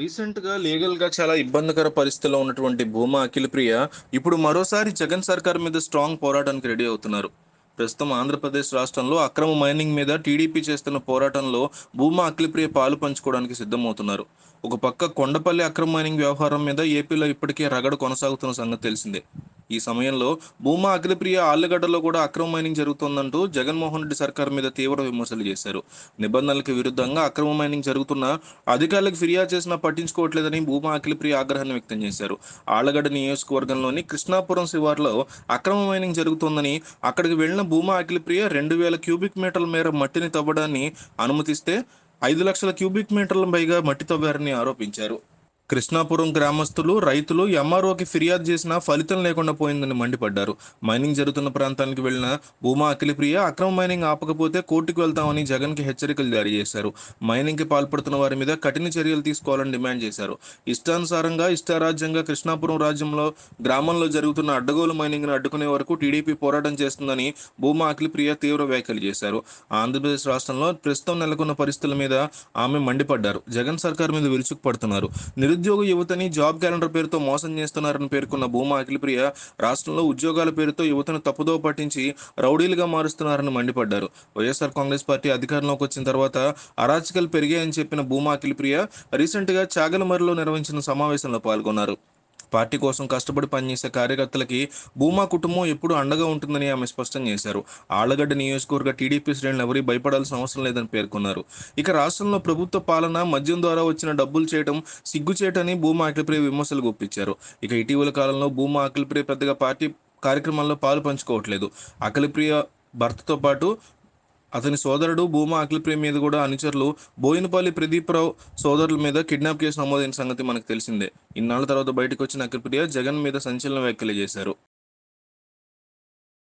recent గా legal గా చాలా ఇబ్బందికర పరిస్థితిలో ఉన్నటువంటి భూమా ప్రియ ఇప్పుడు మరోసారి జగన్ సర్కార్ మీద స్ట్రాంగ్ పోరాటానికి రెడీ అవుతున్నారు ప్రస్తుతం ఆంధ్రప్రదేశ్ రాష్ట్రంలో అక్రమ మైనింగ్ మీద టీడీపీ చేస్తున్న పోరాటంలో భూమా అఖిలప్రియ పాలు పంచుకోవడానికి సిద్ధమవుతున్నారు ఒక పక్క కొండపల్లి అక్రమ మైనింగ్ వ్యవహారం మీద ఏపీలో ఇప్పటికే రగడ కొనసాగుతున్న సంగతి తెలిసిందే ఈ సమయంలో భూమా అఖిలప్రియ ఆళ్లగడ్డలో కూడా అక్రమ మైనింగ్ జరుగుతోందంటూ జగన్మోహన్ రెడ్డి సర్కార్ మీద తీవ్ర విమర్శలు చేశారు నిబంధనలకు విరుద్ధంగా అక్రమ మైనింగ్ జరుగుతున్న అధికారులకు ఫిర్యాదు చేసినా పట్టించుకోవట్లేదని భూమా అఖిలప్రియ ఆగ్రహాన్ని వ్యక్తం చేశారు ఆళ్ళగడ్డ నియోజకవర్గంలోని కృష్ణాపురం శివార్లో అక్రమ మైనింగ్ జరుగుతోందని అక్కడికి వెళ్లిన భూమా అఖిలప్రియ రెండు వేల క్యూబిక్ మీటర్ల మేర మట్టిని తవ్వడాన్ని అనుమతిస్తే ఐదు లక్షల క్యూబిక్ మీటర్ల పైగా మట్టి తవ్వారని ఆరోపించారు కృష్ణాపురం గ్రామస్తులు రైతులు ఎంఆర్ఓకి ఫిర్యాదు చేసినా ఫలితం లేకుండా పోయిందని మండిపడ్డారు మైనింగ్ జరుగుతున్న ప్రాంతానికి వెళ్లిన భూమా అఖిలప్రియ అక్రమ మైనింగ్ ఆపకపోతే కోర్టుకు వెళ్తామని జగన్ కి హెచ్చరికలు జారీ చేశారు మైనింగ్ కి పాల్పడుతున్న వారి మీద కఠిన చర్యలు తీసుకోవాలని డిమాండ్ చేశారు ఇష్టానుసారంగా ఇష్టారాజ్యంగా కృష్ణాపురం రాజ్యంలో గ్రామంలో జరుగుతున్న అడ్డగోలు మైనింగ్ ను అడ్డుకునే వరకు టీడీపీ పోరాటం చేస్తుందని భూమా అఖిలప్రియ తీవ్ర వ్యాఖ్యలు చేశారు ఆంధ్రప్రదేశ్ రాష్ట్రంలో ప్రస్తుతం నెలకొన్న పరిస్థితుల మీద ఆమె మండిపడ్డారు జగన్ సర్కార్ మీద విరుచుకుపడుతున్నారు నిరు నిరుద్యోగ యువతని జాబ్ క్యాలెండర్ పేరుతో మోసం చేస్తున్నారని పేర్కొన్న భూమా అఖిలప్రియ రాష్ట్రంలో ఉద్యోగాల పేరుతో యువతను తప్పుదో పట్టించి రౌడీలుగా మారుస్తున్నారని మండిపడ్డారు వైఎస్ఆర్ కాంగ్రెస్ పార్టీ అధికారంలోకి వచ్చిన తర్వాత అరాచకాలు పెరిగాయని చెప్పిన భూమా అఖిలప్రియ రీసెంట్గా చాగలమరిలో నిర్వహించిన సమావేశంలో పాల్గొన్నారు పార్టీ కోసం కష్టపడి పనిచేసే కార్యకర్తలకి భూమా కుటుంబం ఎప్పుడు అండగా ఉంటుందని ఆమె స్పష్టం చేశారు ఆళ్లగడ్డ నియోజకవర్గ టీడీపీ శ్రేణులు ఎవరి భయపడాల్సిన అవసరం లేదని పేర్కొన్నారు ఇక రాష్ట్రంలో ప్రభుత్వ పాలన మద్యం ద్వారా వచ్చిన డబ్బులు చేయడం సిగ్గుచేటని భూమా అఖిలప్రియ విమర్శలు గుప్పించారు ఇక ఇటీవల కాలంలో భూమా అఖిలప్రియ పెద్దగా పార్టీ కార్యక్రమాల్లో పాలు పంచుకోవట్లేదు అఖిలప్రియ భర్తతో పాటు అతని సోదరుడు భూమా అఖిలప్రియ మీద కూడా అనుచరులు బోయినపల్లి ప్రదీప్రావు సోదరుల మీద కిడ్నాప్ కేసు నమోదైన సంగతి మనకు తెలిసిందే ఇన్నాళ్ల తర్వాత బయటకు వచ్చిన అఖిలప్రియ జగన్ మీద సంచలన వ్యాఖ్యలు చేశారు